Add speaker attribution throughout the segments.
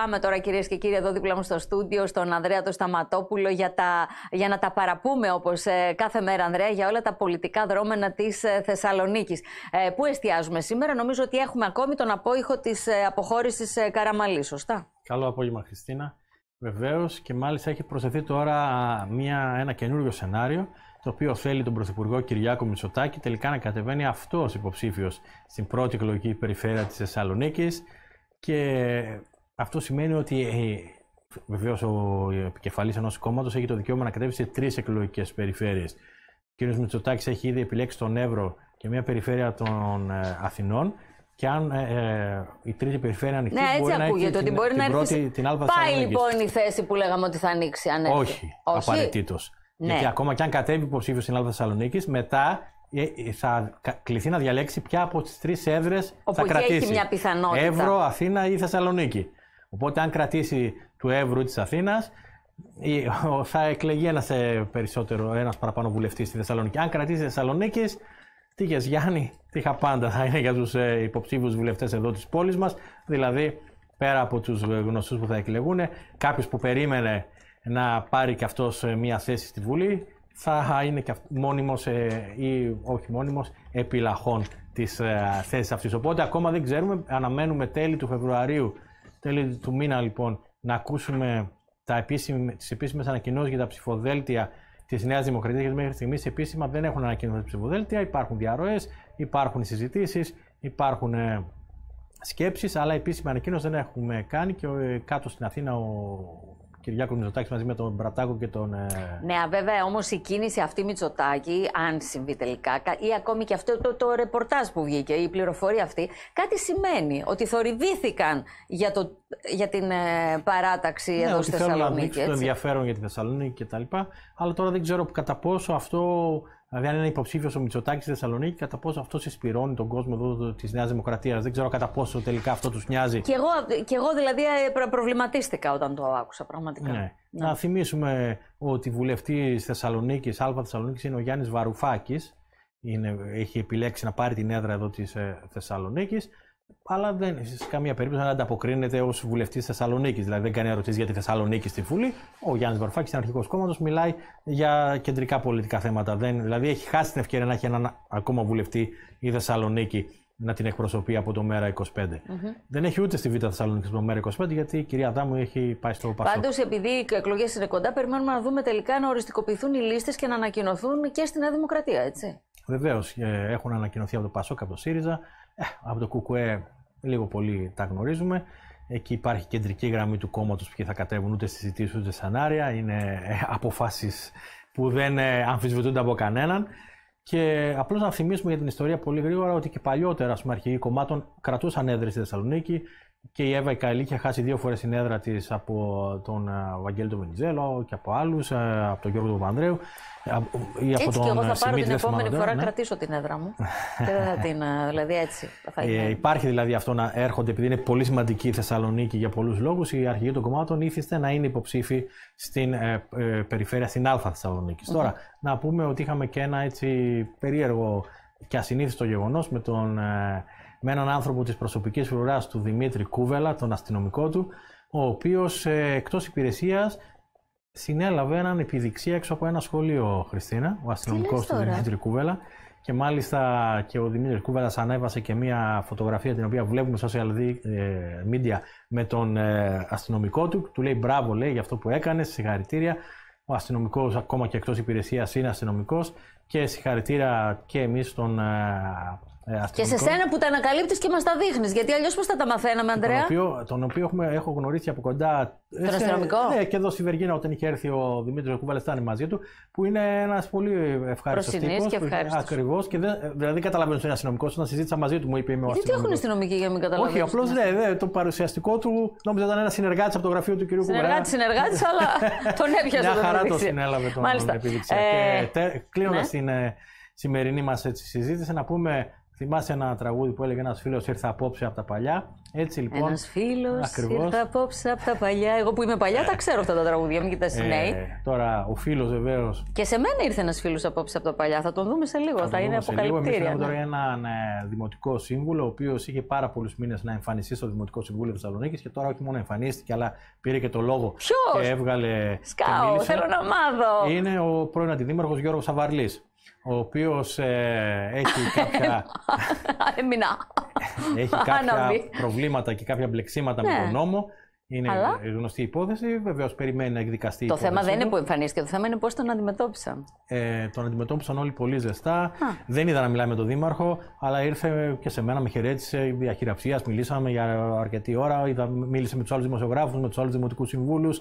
Speaker 1: πάμε τώρα κυρίες και κύριοι εδώ δίπλα μου στο στούντιο, στον Ανδρέα το Σταματόπουλο, για, τα, για να τα παραπούμε όπως ε, κάθε μέρα, Ανδρέα, για όλα τα πολιτικά δρόμενα της ε, Θεσσαλονίκης. Ε, πού εστιάζουμε σήμερα, νομίζω ότι έχουμε ακόμη τον απόϊχο της ε, αποχώρησης ε, Καραμαλή, σωστά.
Speaker 2: Καλό απόγευμα, Χριστίνα. Βεβαίως και μάλιστα έχει προσθεθεί τώρα μια, ένα καινούριο σενάριο το οποίο θέλει τον Πρωθυπουργό Κυριάκο Μητσοτάκη τελικά να κατεβαίνει αυτός υποψήφιος στην πρώτη εκλογική περιφέρεια της Θεσσαλονίκης. Και αυτό σημαίνει ότι ε, βεβαίως ο επικεφαλής ενός κόμματος έχει το δικαίωμα να κατέβει σε τρεις εκλογικές περιφέρειες. Ο κ. Μητσοτάκης έχει ήδη επιλέξει τον Εύρο και μια περιφέρεια των ε, Αθηνών. Και αν ε, η τρίτη περιφέρεια ανοιχτεί. Ναι, έτσι ακούγεται ότι μπορεί να έρθει. Την, την, την Πάει λοιπόν
Speaker 1: η θέση που λέγαμε ότι θα ανοίξει, αν Όχι, Όχι. απαραίτητος.
Speaker 2: Ναι. Γιατί ακόμα και αν κατέβει υποψήφιος στην Αλφα Θεσσαλονίκης, μετά θα κληθεί να διαλέξει ποια από τις τρεις έδρες θα κρατήσει. Έχει μια πιθανότητα. Εύρο, Αθήνα ή Θεσσαλονίκη. Οπότε, αν κρατήσει του Εύρου της Αθήνας, θα εκλεγεί ένας ε, περισσότερο, ένας παραπάνω βουλευτής στη Θεσσαλονίκη. Αν κρατήσει τη Θεσσαλονίκη, είχες Γιάννη, τι είχα πάντα θα είναι για τους ε, υποψήφιους βουλευτές εδώ της πόλης μας. Δηλαδή, πέρα από τους ε, γνωστούς που θα εκλεγούν, κάποιος που περίμενε να πάρει και αυτό μία θέση στη Βουλή, θα είναι και μόνιμος ή όχι μόνιμος επιλαχών της θέσης αυτής. Οπότε ακόμα δεν ξέρουμε, αναμένουμε τέλη του Φεβρουαρίου τέλη του μήνα λοιπόν να ακούσουμε τα επίσημη, τις επίσημες ανακοινώσεις για τα ψηφοδέλτια της Νέας Δημοκρατίας, γιατί μέχρι στιγμής επίσημα δεν έχουν ανακοινώσει ψηφοδέλτια, υπάρχουν διαρροές, υπάρχουν συζητήσεις, υπάρχουν ε, σκέψεις, αλλά επίσημη ανακοίνωση δεν έχουμε κάνει και ε, κάτω στην Αθήνα ο Κυριάκο Μητσοτάκης μαζί με τον Μπρατάκο και τον. Ε,
Speaker 1: ναι, βέβαια όμως η κίνηση αυτή Μητσοτάκη, αν συμβεί τελικά, ή ακόμη και αυτό το, το ρεπορτάζ που βγήκε, η πληροφορία αυτή, κάτι σημαίνει. Ότι θορυβήθηκαν για, το, για την ε, παράταξη ναι, εδώ στη Θεσσαλονίκη. Θέλουν να δείξουν το
Speaker 2: ενδιαφέρον για τη Θεσσαλονίκη κτλ. Αλλά τώρα δεν ξέρω κατά πόσο αυτό Δηλαδή, αν είναι υποψήφιος ο Μητσοτάκης στη Θεσσαλονίκη, κατά πόσο αυτό συσπηρώνει τον κόσμο εδώ της Νέας Δημοκρατίας. Δεν ξέρω κατά πόσο τελικά αυτό τους νοιάζει. Και
Speaker 1: εγώ, και εγώ δηλαδή ε, προβληματίστηκα όταν το άκουσα πραγματικά. Ναι. ναι.
Speaker 2: Να θυμίσουμε ότι βουλευτής Θεσσαλονίκης, Α Θεσσαλονίκης, είναι ο Γιάννης Βαρουφάκης. έχει επιλέξει να πάρει την έδρα εδώ της ε, Θεσσαλονίκης αλλά δεν, σε καμία περίπτωση δεν ανταποκρίνεται ως βουλευτής Θεσσαλονίκης. Δηλαδή δεν κάνει ερωτήσεις για τη Θεσσαλονίκη στη Βουλή. Ο Γιάννης Βαρουφάκης, είναι αρχικός κόμματος, μιλάει για κεντρικά πολιτικά θέματα. Δεν, δηλαδή έχει χάσει την ευκαιρία να έχει έναν ακόμα βουλευτή η Θεσσαλονίκη να την εκπροσωπεί από το ΜΕΡΑ 25. Mm-hmm. Δεν έχει ούτε στη Β' Θεσσαλονίκη το ΜΕΡΑ 25, γιατί η κυρία Δάμου έχει πάει στο Πασόκ. Πάντως,
Speaker 1: επειδή οι εκλογές είναι κοντά, περιμένουμε να δούμε τελικά να οριστικοποιηθούν οι λίστες και να ανακοινωθούν και στη Νέα Δημοκρατία, έτσι.
Speaker 2: Βεβαίως, ε, έχουν ανακοινωθεί από το Πασόκ, από το ΣΥΡΙΖΑ. Ε, από το ΚΚΕ λίγο πολύ τα γνωρίζουμε. Εκεί υπάρχει κεντρική γραμμή του κόμματος που θα κατέβουν ούτε συζητήσει ούτε σανάρια. Είναι ε, αποφάσεις που δεν ε, αμφισβητούνται από κανέναν. Και απλώς να θυμίσουμε για την ιστορία πολύ γρήγορα ότι και παλιότερα, ας πούμε, αρχηγοί κομμάτων κρατούσαν έδρες στη Θεσσαλονίκη, και η Εύα Καλή είχε χάσει δύο φορές την έδρα της από τον ε, Βαγγέλη του Βενιζέλο και από άλλους, ε, από τον Γιώργο του Βανδρέου. Ε, από τον και εγώ θα πάρω την επόμενη φορά, ναι. κρατήσω την έδρα μου και την,
Speaker 1: δηλαδή έτσι θα είναι.
Speaker 2: υπάρχει δηλαδή αυτό να έρχονται, επειδή είναι πολύ σημαντική η Θεσσαλονίκη για πολλούς λόγους, Η αρχηγοί των κομμάτων ήθιστε να είναι υποψήφοι στην περιφέρεια, στην Α θεσσαλονικη Τώρα, να πούμε ότι είχαμε και ένα έτσι περίεργο και ασυνήθιστο γεγονός με, τον, ε, με έναν άνθρωπο της προσωπικής φρουρά του Δημήτρη Κούβελα, τον αστυνομικό του, ο οποίος ε, εκτός υπηρεσίας συνέλαβε έναν επιδειξία έξω από ένα σχολείο, Χριστίνα, ο αστυνομικός του Δημήτρη Κούβελα. Και μάλιστα και ο Δημήτρης Κούβελας ανέβασε και μία φωτογραφία την οποία βλέπουμε στα social ε, media με τον αστυνομικό του. Του λέει μπράβο, λέει για αυτό που έκανε, συγχαρητήρια ο αστυνομικός, ακόμα και εκτός υπηρεσίας, είναι αστυνομικός. Και συγχαρητήρια και εμείς στον ε, ε, και σε σένα
Speaker 1: που τα ανακαλύπτεις και μας τα δείχνεις. Γιατί αλλιώς πώς θα τα μαθαίναμε, Αντρέα. Τον
Speaker 2: οποίο, τον οποίο έχουμε, έχω γνωρίσει από κοντά. Ε, τον αστυνομικό. Ναι, και εδώ στη Βεργίνα, όταν είχε έρθει ο Δημήτρης Κουβαλεστάνη μαζί του, που είναι ένας πολύ ευχάριστος τύπος. και ευχάριστος. Ακριβώς. Ε, δηλαδή, καταλαβαίνω ότι είναι αστυνομικός. Όταν συζήτησα μαζί του, μου είπε: Είμαι ο αστυνομικό. Γιατί έχουν
Speaker 1: αστυνομικοί για να μην καταλαβαίνουν. Όχι, απλώς
Speaker 2: ναι. ναι, ναι, το παρουσιαστικό του νόμιζα ήταν ένας συνεργάτης από το γραφείο του κ. Κουβαλεστάνη. Συνεργάτη,
Speaker 1: αλλά τον έπιασε. Μια χαρά το συνέλαβε τον επιδείξια. Ε,
Speaker 2: Κλείνοντας ναι. την σημερινή μας συζήτηση, να πούμε Θυμάσαι ένα τραγούδι που έλεγε ένας φίλος ήρθε απόψε από τα παλιά. Έτσι λοιπόν. Ένας φίλος ήρθε
Speaker 1: απόψε από τα παλιά. Εγώ που είμαι παλιά τα ε. ξέρω αυτά τα τραγούδια, μην κοιτάς ε, νέοι.
Speaker 2: Τώρα ο φίλος βεβαίως.
Speaker 1: Και σε μένα ήρθε ένας φίλος απόψε από τα παλιά. Θα τον δούμε σε λίγο, θα, θα είναι αποκαλυπτήρια. Εμείς ναι. είχαμε τώρα
Speaker 2: έναν ε, δημοτικό σύμβουλο, ο οποίος είχε πάρα πολλούς μήνες να εμφανιστεί στο Δημοτικό Συμβούλιο Θεσσαλονίκης και τώρα όχι μόνο εμφανίστηκε, αλλά πήρε και το λόγο. Και έβγαλε. Σκάω, θέλω να μάθω. Είναι ο πρώην αντιδήμαρχος Γιώργος Σαβαρλής ο οποίος ε, έχει κάποια... έχει κάποια προβλήματα και κάποια μπλεξίματα με ναι. τον νόμο. Είναι Αλλά... γνωστή υπόθεση, βεβαίως περιμένει να εκδικαστεί. Το υπόθεση. θέμα δεν είναι που
Speaker 1: εμφανίστηκε, το θέμα είναι πώς τον αντιμετώπισαν.
Speaker 2: Ε, τον αντιμετώπισαν όλοι πολύ ζεστά. Δεν είδα να μιλάει με τον Δήμαρχο, αλλά ήρθε και σε μένα, με χαιρέτησε για χειραψία. Μιλήσαμε για αρκετή ώρα. Είδα, μίλησε με τους άλλους δημοσιογράφους, με τους άλλους δημοτικούς συμβούλους.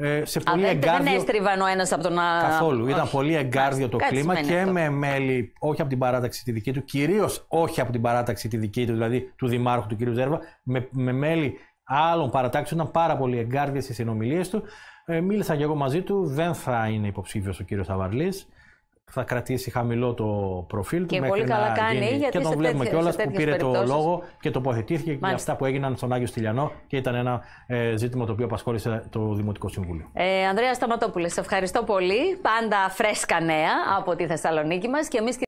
Speaker 2: Ε, σε πολύ Α, Δεν
Speaker 1: έστριβαν ο ένας από τον άλλο. Καθόλου. Ήταν
Speaker 2: πολύ εγκάρδιο το κλίμα και με μέλη, όχι από την παράταξη τη δική του, κυρίως όχι από την παράταξη τη δική του, δηλαδή του Δημάρχου του κ. Ζέρβα, με, με μέλη άλλων παρατάξεων. Ήταν πάρα πολύ εγκάρδια οι συνομιλίες του. Ε, μίλησα και εγώ μαζί του. Δεν θα είναι υποψήφιος ο κ. Σαβαρλής θα κρατήσει χαμηλό το προφίλ του. Και μέχρι πολύ να καλά κάνει, γίνει. και το βλέπουμε κιόλα που πήρε το λόγο και τοποθετήθηκε Μάλιστα. για αυτά που έγιναν στον Άγιο Στυλιανό και ήταν ένα ε, ζήτημα το οποίο απασχόλησε το Δημοτικό Συμβούλιο.
Speaker 1: Ε, Ανδρέας Σταματόπουλες, σε ευχαριστώ πολύ. Πάντα φρέσκα νέα από τη Θεσσαλονίκη μας και εμείς